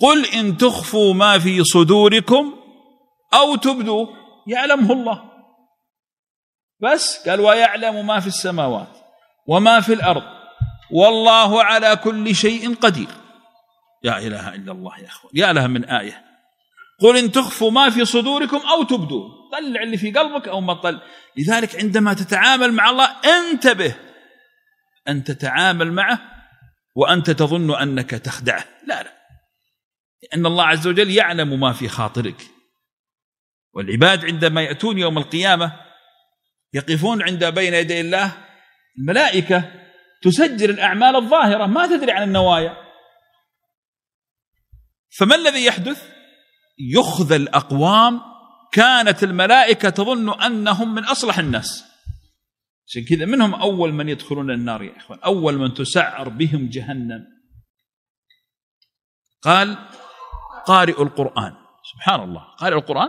قل إن تخفوا ما في صدوركم أو تبدوه يعلمه الله بس قال ويعلم ما في السماوات وما في الأرض والله على كل شيء قدير لا إله إلا الله يا أخوان يا لها من آية قل إن تخفوا ما في صدوركم أو تبدوه طلع اللي في قلبك أو ما تطلع لذلك عندما تتعامل مع الله انتبه أن تتعامل معه وأنت تظن أنك تخدعه لا لا لأن الله عز وجل يعلم ما في خاطرك والعباد عندما يأتون يوم القيامة يقفون عند بين يدي الله الملائكة تسجل الأعمال الظاهرة ما تدري عن النوايا فما الذي يحدث؟ يخذل أقوام كانت الملائكة تظن أنهم من أصلح الناس عشان كذا منهم أول من يدخلون النار يا إخوان أول من تسعر بهم جهنم قال قارئ القرآن سبحان الله قارئ القرآن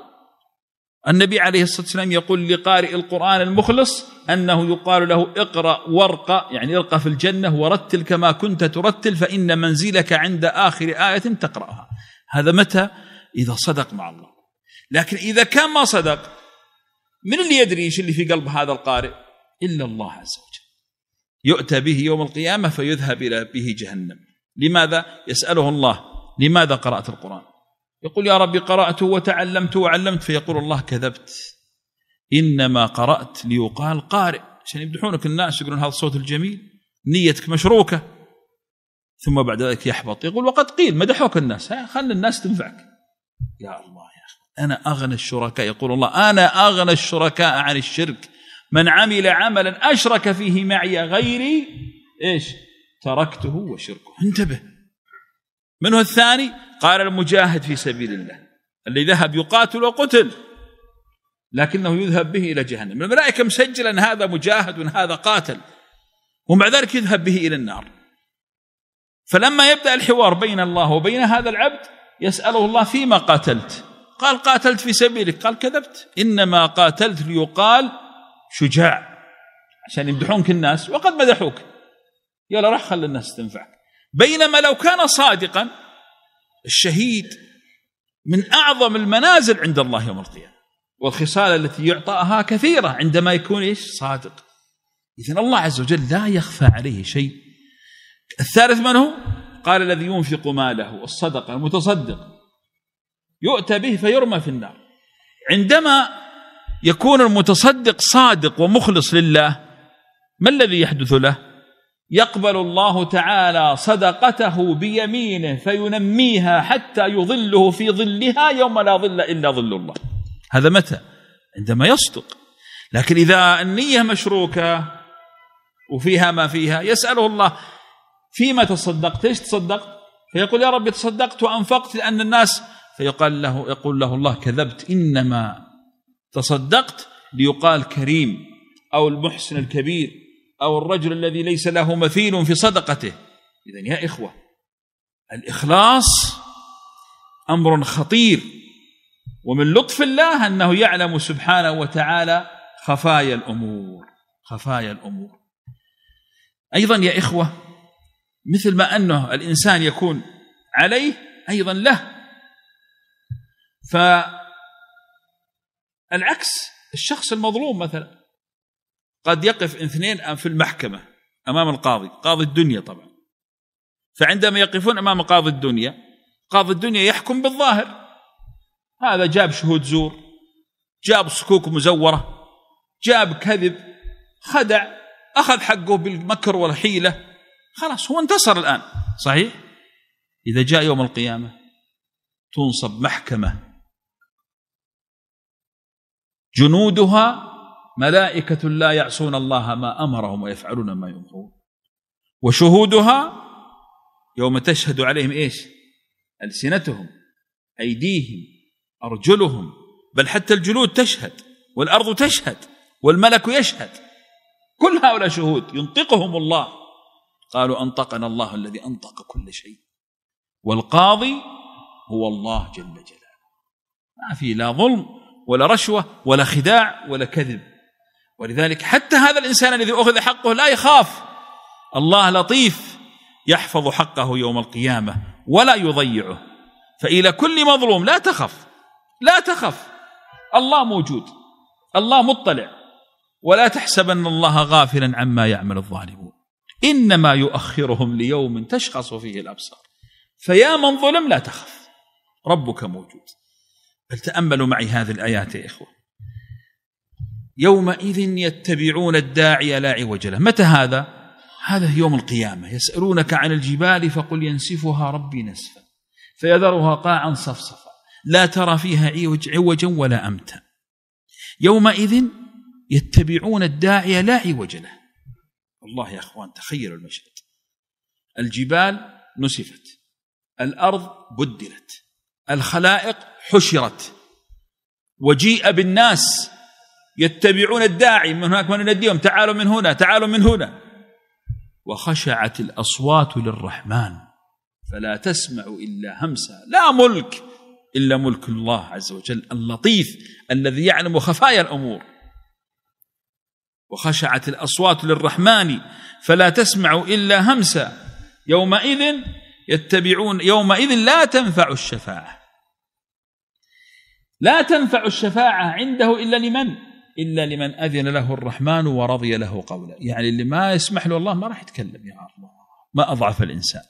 النبي عليه الصلاة والسلام يقول لقارئ القرآن المخلص أنه يقال له اقرأ وارقى يعني ارقى في الجنة ورتل كما كنت ترتل فإن منزلك عند آخر آية تقرأها هذا متى إذا صدق مع الله لكن إذا كان ما صدق من اللي يدري ايش اللي في قلب هذا القارئ إلا الله عز وجل يؤتى به يوم القيامة فيذهب إلى به جهنم لماذا يسأله الله لماذا قرأت القرآن يقول يا ربي قرأت وتعلمت وعلمت فيقول الله كذبت إنما قرأت ليقال قارئ عشان يمدحونك الناس يقولون هذا الصوت الجميل نيتك مشروكة ثم بعد ذلك يحبط يقول وقد قيل مدحوك الناس خل خلي الناس تنفعك يا الله يا أخي أنا أغنى الشركاء يقول الله أنا أغنى الشركاء عن الشرك من عمل عملا أشرك فيه معي غيري إيش تركته وشركه انتبه من هو الثاني قال المجاهد في سبيل الله اللي ذهب يقاتل وقتل لكنه يذهب به إلى جهنم الملائكة مسجلة أن هذا مجاهد وأن هذا قاتل ومع ذلك يذهب به إلى النار فلما يبدأ الحوار بين الله وبين هذا العبد يسأله الله فيما قاتلت قال قاتلت في سبيلك قال كذبت إنما قاتلت ليقال شجاع عشان يمدحونك الناس وقد مدحوك يلا راح خلي الناس تنفعك بينما لو كان صادقا الشهيد من اعظم المنازل عند الله يوم القيامه والخصال التي يعطاها كثيره عندما يكون ايش صادق اذا الله عز وجل لا يخفى عليه شيء الثالث من هو قال الذي ينفق ماله الصدقه المتصدق يؤتى به فيرمى في النار عندما يكون المتصدق صادق ومخلص لله ما الذي يحدث له يقبل الله تعالى صدقته بيمينه فينميها حتى يظله في ظلها يوم لا ظل إلا ظل الله هذا متى؟ عندما يصدق لكن إذا النية مشروكة وفيها ما فيها يسأله الله فيما تصدقت ايش تصدقت فيقول يا رب تصدقت وأنفقت لأن الناس فيقال له يقول له الله كذبت إنما تصدقت ليقال كريم أو المحسن الكبير أو الرجل الذي ليس له مثيل في صدقته إذا يا إخوة الإخلاص أمر خطير ومن لطف الله أنه يعلم سبحانه وتعالى خفايا الأمور خفايا الأمور أيضا يا إخوة مثل ما أنه الإنسان يكون عليه أيضا له فالعكس الشخص المظلوم مثلا قد يقف اثنين في المحكمة أمام القاضي قاضي الدنيا طبعا فعندما يقفون أمام قاضي الدنيا قاضي الدنيا يحكم بالظاهر هذا جاب شهود زور جاب صكوك مزورة جاب كذب خدع أخذ حقه بالمكر والحيلة خلاص هو انتصر الآن صحيح إذا جاء يوم القيامة تنصب محكمة جنودها ملائكة لا يعصون الله ما أمرهم ويفعلون ما يؤمرون وشهودها يوم تشهد عليهم إيش ألسنتهم أيديهم أرجلهم بل حتى الجلود تشهد والأرض تشهد والملك يشهد كل هؤلاء شهود ينطقهم الله قالوا أنطقنا الله الذي أنطق كل شيء والقاضي هو الله جل جلاله ما في لا ظلم ولا رشوة ولا خداع ولا كذب ولذلك حتى هذا الانسان الذي اخذ حقه لا يخاف الله لطيف يحفظ حقه يوم القيامه ولا يضيعه فالى كل مظلوم لا تخف لا تخف الله موجود الله مطلع ولا تحسبن الله غافلا عما يعمل الظالمون انما يؤخرهم ليوم تشخص فيه الابصار فيا من ظلم لا تخف ربك موجود بل تاملوا معي هذه الايات يا اخوه يومئذ يتبعون الداعي لا عوج له متى هذا هذا يوم القيامة يسألونك عن الجبال فقل ينسفها ربي نسفا فيذرها قاعا صفصفا لا ترى فيها عوج عوجا ولا أمتا يومئذ يتبعون الداعي لا عوج له والله يا أخوان تخيلوا المشهد الجبال نسفت الأرض بدلت الخلائق حشرت وجيء بالناس يتبعون الداعي من هناك من يناديهم تعالوا من هنا تعالوا من هنا وخشعت الأصوات للرحمن فلا تسمع إلا همسا لا ملك إلا ملك الله عز وجل اللطيف الذي يعلم خفايا الأمور وخشعت الأصوات للرحمن فلا تسمع إلا همسا يومئذ يتبعون يومئذ لا تنفع الشفاعة لا تنفع الشفاعة عنده إلا لمن؟ إلا لمن أذن له الرحمن ورضي له قولا يعني اللي ما يسمح له الله ما راح يتكلم يا الله ما أضعف الإنسان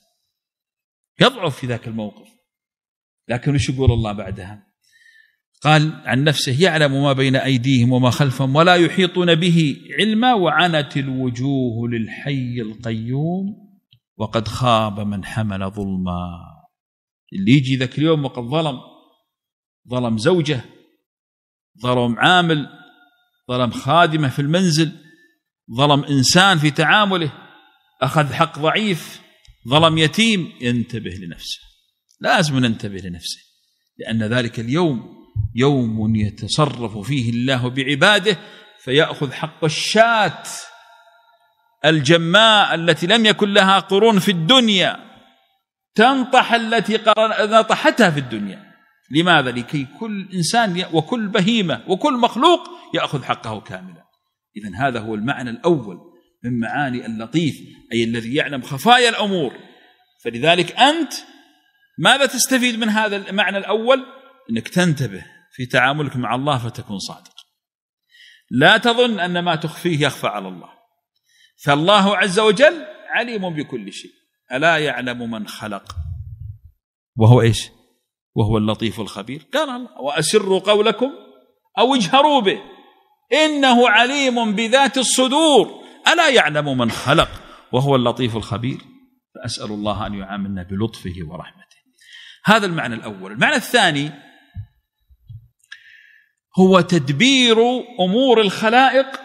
يضعف في ذاك الموقف لكن وش يقول الله بعدها قال عن نفسه يعلم ما بين أيديهم وما خلفهم ولا يحيطون به علما وعنت الوجوه للحي القيوم وقد خاب من حمل ظلما اللي يجي ذاك اليوم وقد ظلم ظلم زوجه ظلم عامل ظلم خادمه في المنزل ظلم انسان في تعامله اخذ حق ضعيف ظلم يتيم ينتبه لنفسه لازم ننتبه لنفسه لان ذلك اليوم يوم يتصرف فيه الله بعباده فياخذ حق الشاة الجماء التي لم يكن لها قرون في الدنيا تنطح التي نطحتها في الدنيا لماذا؟ لكي كل إنسان وكل بهيمة وكل مخلوق يأخذ حقه كاملا إذا هذا هو المعنى الأول من معاني اللطيف أي الذي يعلم خفايا الأمور فلذلك أنت ماذا تستفيد من هذا المعنى الأول؟ أنك تنتبه في تعاملك مع الله فتكون صادق لا تظن أن ما تخفيه يخفى على الله فالله عز وجل عليم بكل شيء ألا يعلم من خلق وهو إيش؟ وهو اللطيف الخبير قال الله وأسروا قولكم أو اجهروا به إنه عليم بذات الصدور ألا يعلم من خلق وهو اللطيف الخبير فأسأل الله أن يعاملنا بلطفه ورحمته هذا المعنى الأول المعنى الثاني هو تدبير أمور الخلائق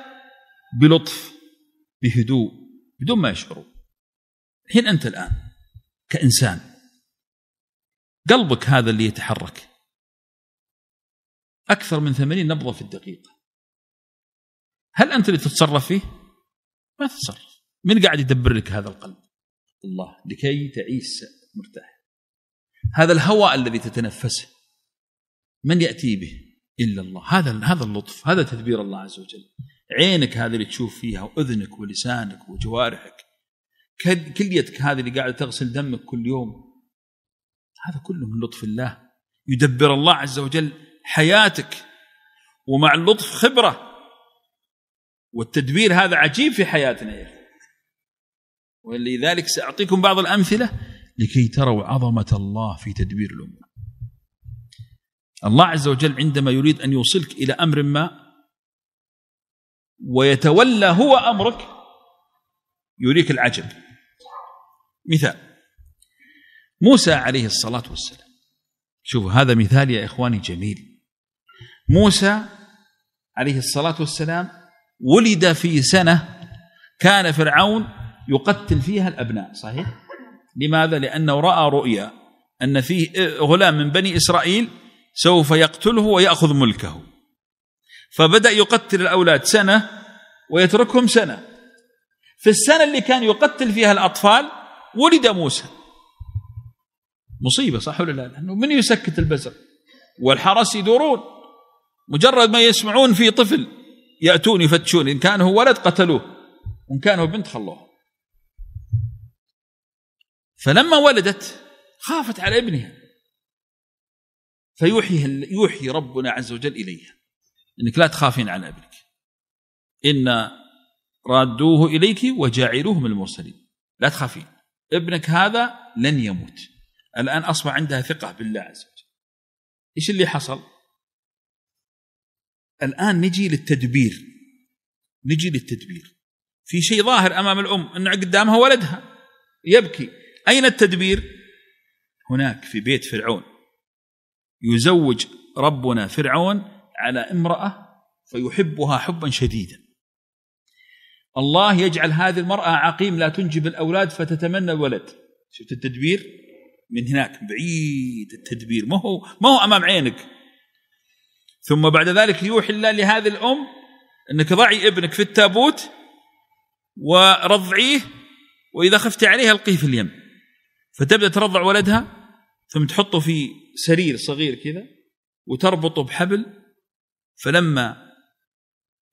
بلطف بهدوء بدون ما يشعروا حين أنت الآن كإنسان قلبك هذا اللي يتحرك أكثر من 80 نبضة في الدقيقة هل أنت اللي تتصرف فيه؟ ما تتصرف من قاعد يدبر لك هذا القلب؟ الله لكي تعيش مرتاح هذا الهواء الذي تتنفسه من يأتي به؟ إلا الله هذا هذا اللطف هذا تدبير الله عز وجل عينك هذه اللي تشوف فيها وأذنك ولسانك وجوارحك كليتك هذه اللي قاعدة تغسل دمك كل يوم هذا كله من لطف الله يدبر الله عز وجل حياتك ومع اللطف خبرة والتدبير هذا عجيب في حياتنا يا ولذلك سأعطيكم بعض الأمثلة لكي تروا عظمة الله في تدبير الأمور الله عز وجل عندما يريد أن يوصلك إلى أمر ما ويتولى هو أمرك يريك العجب مثال موسى عليه الصلاة والسلام شوفوا هذا مثال يا إخواني جميل موسى عليه الصلاة والسلام ولد في سنة كان فرعون يقتل فيها الأبناء صحيح؟ لماذا؟ لأنه رأى رؤيا أن فيه غلام من بني إسرائيل سوف يقتله ويأخذ ملكه فبدأ يقتل الأولاد سنة ويتركهم سنة في السنة اللي كان يقتل فيها الأطفال ولد موسى مصيبه صح ولا لا؟ لانه من يسكت البزر؟ والحرس يدورون مجرد ما يسمعون في طفل ياتون يفتشون ان كان هو ولد قتلوه وان كان هو بنت خلوه فلما ولدت خافت على ابنها فيوحي يوحي ربنا عز وجل اليها انك لا تخافين على ابنك ان رادوه اليك وجاعلوه من المرسلين لا تخافين ابنك هذا لن يموت الآن أصبح عندها ثقة بالله عز وجل إيش اللي حصل الآن نجي للتدبير نجي للتدبير في شيء ظاهر أمام الأم أن قدامها ولدها يبكي أين التدبير هناك في بيت فرعون يزوج ربنا فرعون على امرأة فيحبها حبا شديدا الله يجعل هذه المرأة عقيم لا تنجب الأولاد فتتمنى الولد شفت التدبير من هناك بعيد التدبير ما هو ما هو امام عينك ثم بعد ذلك يوحي الله لهذه الام انك ضعي ابنك في التابوت ورضعيه واذا خفت عليه القيه في اليم فتبدا ترضع ولدها ثم تحطه في سرير صغير كذا وتربطه بحبل فلما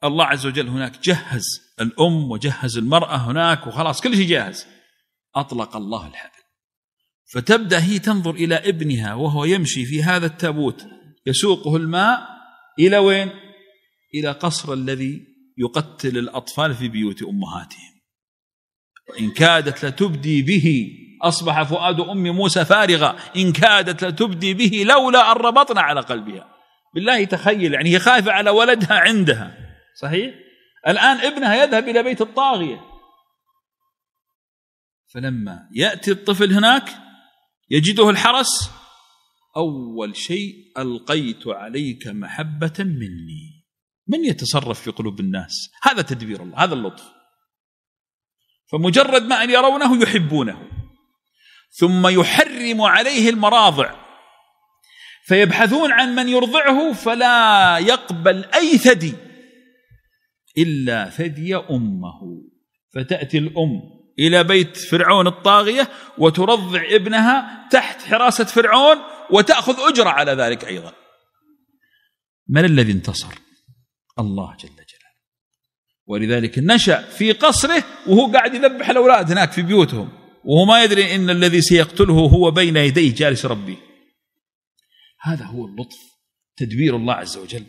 الله عز وجل هناك جهز الام وجهز المراه هناك وخلاص كل شيء جاهز اطلق الله الحبل فتبدأ هي تنظر إلى ابنها وهو يمشي في هذا التابوت يسوقه الماء إلى وين؟ إلى قصر الذي يقتل الأطفال في بيوت أمهاتهم وإن كادت لتبدي به أصبح فؤاد أم موسى فارغا إن كادت لتبدي به لولا أن ربطنا على قلبها بالله تخيل يعني هي خايفة على ولدها عندها صحيح؟ الآن ابنها يذهب إلى بيت الطاغية فلما يأتي الطفل هناك يجده الحرس اول شيء القيت عليك محبه مني من يتصرف في قلوب الناس هذا تدبير الله هذا اللطف فمجرد ما ان يرونه يحبونه ثم يحرم عليه المراضع فيبحثون عن من يرضعه فلا يقبل اي ثدي الا ثدي امه فتاتي الام الى بيت فرعون الطاغيه وترضع ابنها تحت حراسه فرعون وتاخذ اجره على ذلك ايضا. من الذي انتصر؟ الله جل جلاله. ولذلك نشا في قصره وهو قاعد يذبح الاولاد هناك في بيوتهم وهو ما يدري ان الذي سيقتله هو بين يديه جالس ربي. هذا هو اللطف تدبير الله عز وجل.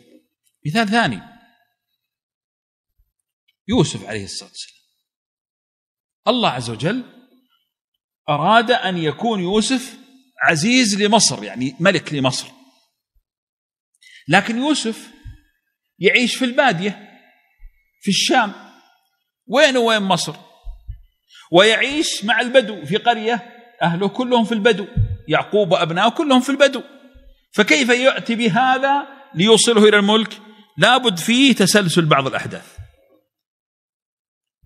مثال ثاني يوسف عليه الصلاه والسلام الله عز وجل أراد أن يكون يوسف عزيز لمصر يعني ملك لمصر لكن يوسف يعيش في البادية في الشام وين وين مصر ويعيش مع البدو في قرية أهله كلهم في البدو يعقوب وأبنائه كلهم في البدو فكيف يأتي بهذا ليوصله إلى الملك لابد فيه تسلسل بعض الأحداث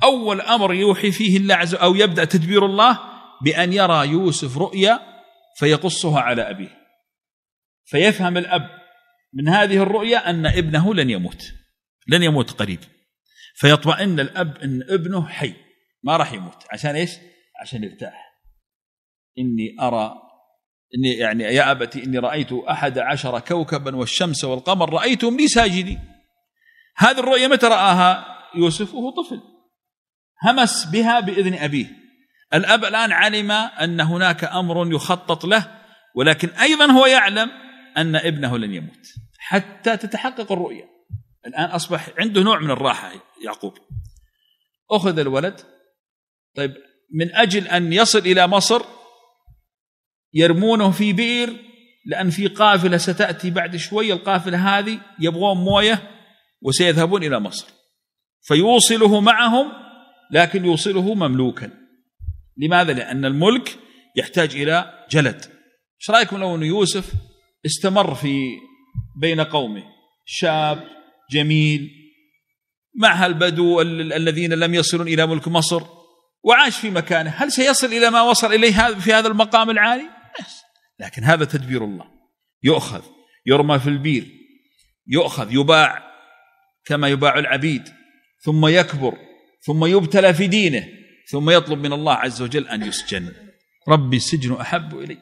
أول أمر يوحي فيه الله عز أو يبدأ تدبير الله بأن يرى يوسف رؤيا فيقصها على أبيه فيفهم الأب من هذه الرؤيا أن ابنه لن يموت لن يموت قريب فيطمئن الأب أن ابنه حي ما راح يموت عشان إيش عشان يرتاح إني أرى إني يعني يا أبتي إني رأيت أحد عشر كوكبا والشمس والقمر رأيتهم لي ساجدين هذه الرؤيا متى رآها يوسف وهو طفل همس بها باذن ابيه الاب الان علم ان هناك امر يخطط له ولكن ايضا هو يعلم ان ابنه لن يموت حتى تتحقق الرؤيه الان اصبح عنده نوع من الراحه يعقوب اخذ الولد طيب من اجل ان يصل الى مصر يرمونه في بئر لان في قافله ستاتي بعد شوي القافله هذه يبغون مويه وسيذهبون الى مصر فيوصله معهم لكن يوصله مملوكا لماذا؟ لأن الملك يحتاج إلى جلد ايش رأيكم لو أن يوسف استمر في بين قومه شاب جميل معها البدو الذين لم يصلون إلى ملك مصر وعاش في مكانه هل سيصل إلى ما وصل إليه في هذا المقام العالي؟ لكن هذا تدبير الله يؤخذ يرمى في البير يؤخذ يباع كما يباع العبيد ثم يكبر ثم يبتلى في دينه ثم يطلب من الله عز وجل أن يسجن ربي السجن أحب إلي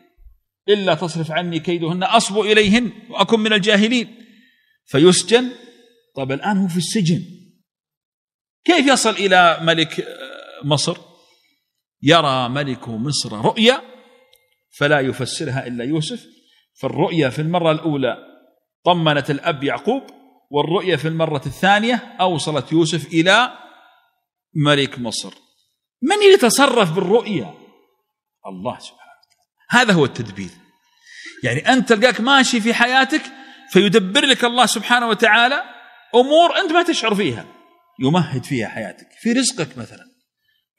إلا تصرف عني كيدهن أصب إليهن وأكن من الجاهلين فيسجن طب الآن هو في السجن كيف يصل إلى ملك آه، مصر يرى ملك مصر رؤيا فلا يفسرها إلا يوسف فالرؤيا في المرة الأولى طمنت الأب يعقوب والرؤيا في المرة الثانية أوصلت يوسف إلى ملك مصر من يتصرف بالرؤيا الله سبحانه وتعالى هذا هو التدبير يعني أنت تلقاك ماشي في حياتك فيدبر لك الله سبحانه وتعالى أمور أنت ما تشعر فيها يمهد فيها حياتك في رزقك مثلا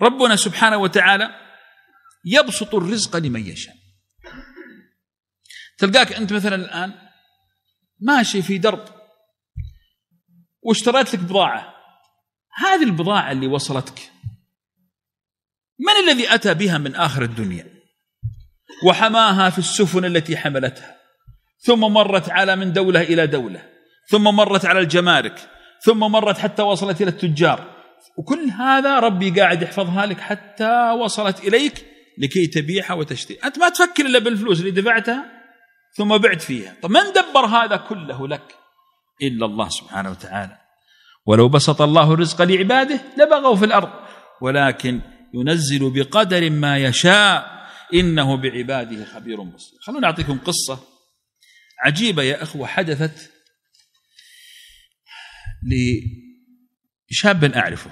ربنا سبحانه وتعالى يبسط الرزق لمن يشاء تلقاك أنت مثلا الآن ماشي في درب واشتريت لك بضاعة هذه البضاعة اللي وصلتك من الذي أتى بها من آخر الدنيا وحماها في السفن التي حملتها ثم مرت على من دولة إلى دولة ثم مرت على الجمارك ثم مرت حتى وصلت إلى التجار وكل هذا ربي قاعد يحفظها لك حتى وصلت إليك لكي تبيعها وتشتري أنت ما تفكر إلا بالفلوس اللي دفعتها ثم بعت فيها طب من دبر هذا كله لك إلا الله سبحانه وتعالى ولو بسط الله الرزق لعباده لبغوا في الارض ولكن ينزل بقدر ما يشاء انه بعباده خبير بصير خلونا اعطيكم قصه عجيبه يا اخوه حدثت لشاب اعرفه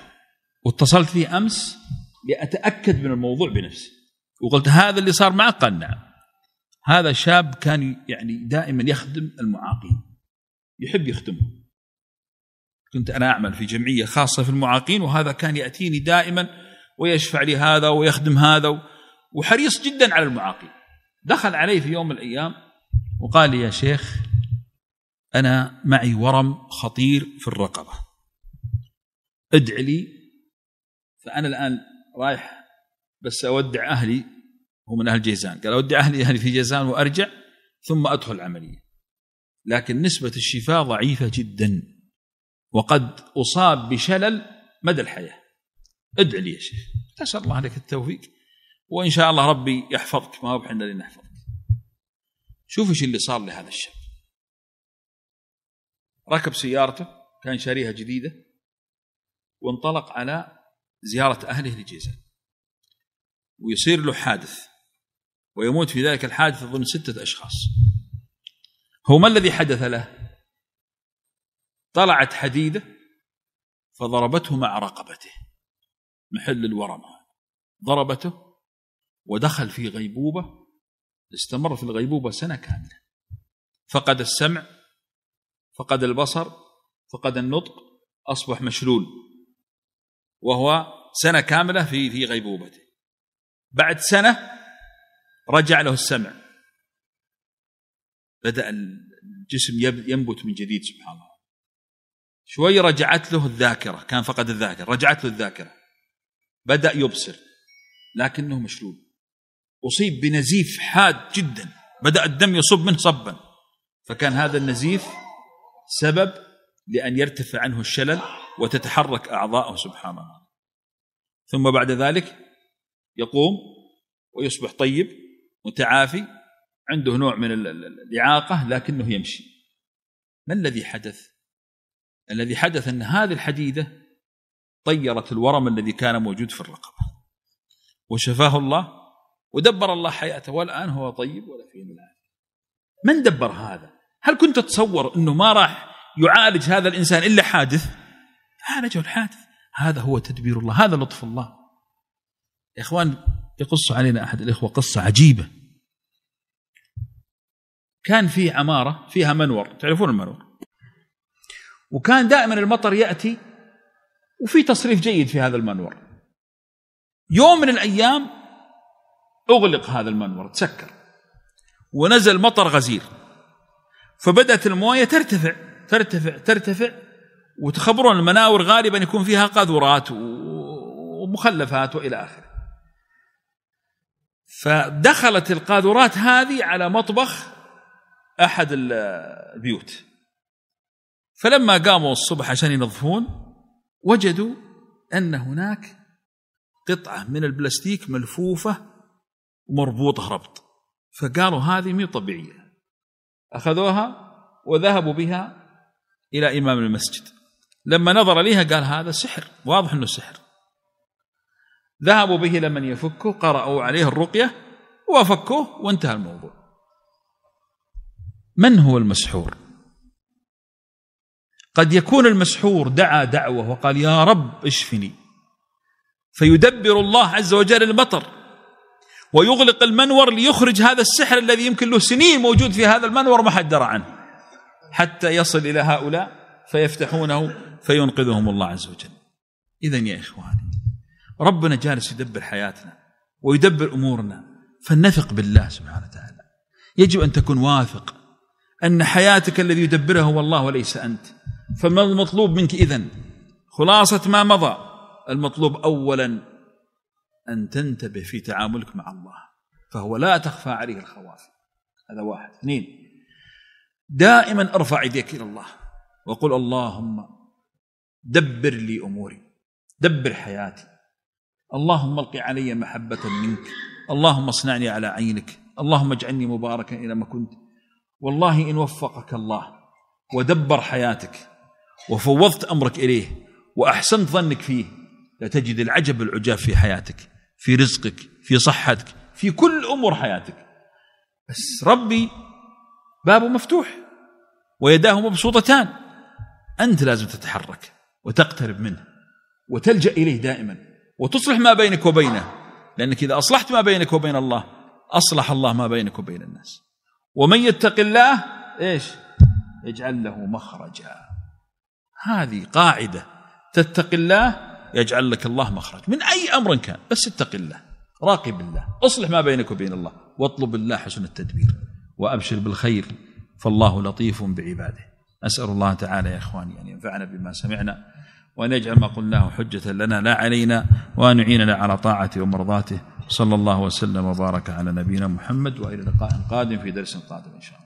واتصلت فيه امس لاتاكد من الموضوع بنفسي وقلت هذا اللي صار معك قال نعم هذا شاب كان يعني دائما يخدم المعاقين يحب يخدمهم كنت أنا أعمل في جمعية خاصة في المعاقين وهذا كان يأتيني دائما ويشفع لي هذا ويخدم هذا وحريص جدا على المعاقين دخل علي في يوم من الأيام وقال لي يا شيخ أنا معي ورم خطير في الرقبة ادع لي فأنا الآن رايح بس أودع أهلي هو من أهل جيزان قال أودع أهلي أهلي في جيزان وأرجع ثم أدخل العملية لكن نسبة الشفاء ضعيفة جدا وقد أصاب بشلل مدى الحياة ادع لي يا شيخ نسأل الله لك التوفيق وإن شاء الله ربي يحفظك ما هو بحنا لنحفظك شوف ايش اللي صار لهذا الشاب ركب سيارته كان شاريها جديدة وانطلق على زيارة أهله لجيزان ويصير له حادث ويموت في ذلك الحادث ضمن ستة أشخاص هو ما الذي حدث له طلعت حديده فضربته مع رقبته محل الورم ضربته ودخل في غيبوبه استمر في الغيبوبه سنه كامله فقد السمع فقد البصر فقد النطق اصبح مشلول وهو سنه كامله في في غيبوبته بعد سنه رجع له السمع بدا الجسم ينبت من جديد سبحان الله شوي رجعت له الذاكره كان فقد الذاكره رجعت له الذاكره بدا يبصر لكنه مشلول اصيب بنزيف حاد جدا بدا الدم يصب منه صبا فكان هذا النزيف سبب لان يرتفع عنه الشلل وتتحرك اعضاءه سبحان الله ثم بعد ذلك يقوم ويصبح طيب متعافي عنده نوع من الاعاقه لكنه يمشي ما الذي حدث الذي حدث أن هذه الحديدة طيرت الورم الذي كان موجود في الرقبة وشفاه الله ودبر الله حياته والآن هو طيب ولا فيه الآن من دبر هذا هل كنت تتصور أنه ما راح يعالج هذا الإنسان إلا حادث عالجه الحادث هذا هو تدبير الله هذا لطف الله يا إخوان يقص علينا أحد الإخوة قصة عجيبة كان في عمارة فيها منور تعرفون المنور وكان دائما المطر ياتي وفي تصريف جيد في هذا المنور يوم من الايام اغلق هذا المنور تسكر ونزل مطر غزير فبدات المويه ترتفع ترتفع ترتفع وتخبرون المناور غالبا يكون فيها قاذورات ومخلفات والى اخره فدخلت القاذورات هذه على مطبخ احد البيوت فلما قاموا الصبح عشان ينظفون وجدوا ان هناك قطعه من البلاستيك ملفوفه ومربوطه ربط فقالوا هذه مي طبيعيه اخذوها وذهبوا بها الى امام المسجد لما نظر اليها قال هذا سحر واضح انه سحر ذهبوا به لمن يفكه قرأوا عليه الرقيه وفكوه وانتهى الموضوع من هو المسحور قد يكون المسحور دعا دعوه وقال يا رب اشفني فيدبر الله عز وجل المطر ويغلق المنور ليخرج هذا السحر الذي يمكن له سنين موجود في هذا المنور ما حد درى عنه حتى يصل الى هؤلاء فيفتحونه فينقذهم الله عز وجل اذا يا اخواني ربنا جالس يدبر حياتنا ويدبر امورنا فلنثق بالله سبحانه وتعالى يجب ان تكون واثق ان حياتك الذي يدبرها هو الله وليس انت فما المطلوب منك إذن خلاصة ما مضى المطلوب أولا أن تنتبه في تعاملك مع الله فهو لا تخفى عليه الخواف هذا واحد اثنين دائما ارفع يديك الى الله وقل اللهم دبر لي اموري دبر حياتي اللهم القي علي محبه منك اللهم اصنعني على عينك اللهم اجعلني مباركا الى ما كنت والله ان وفقك الله ودبر حياتك وفوضت أمرك إليه وأحسنت ظنك فيه لتجد العجب العجاب في حياتك في رزقك في صحتك في كل أمور حياتك بس ربي بابه مفتوح ويداه مبسوطتان أنت لازم تتحرك وتقترب منه وتلجأ إليه دائما وتصلح ما بينك وبينه لأنك إذا أصلحت ما بينك وبين الله أصلح الله ما بينك وبين الناس ومن يتق الله إيش يجعل له مخرجا هذه قاعدة تتق الله يجعل لك الله مخرج من أي أمر كان بس اتق الله راقب الله اصلح ما بينك وبين الله واطلب الله حسن التدبير وأبشر بالخير فالله لطيف بعباده أسأل الله تعالى يا إخواني أن ينفعنا بما سمعنا وأن يجعل ما قلناه حجة لنا لا علينا وأن يعيننا على طاعته ومرضاته صلى الله وسلم وبارك على نبينا محمد وإلى لقاء قادم في درس قادم إن شاء الله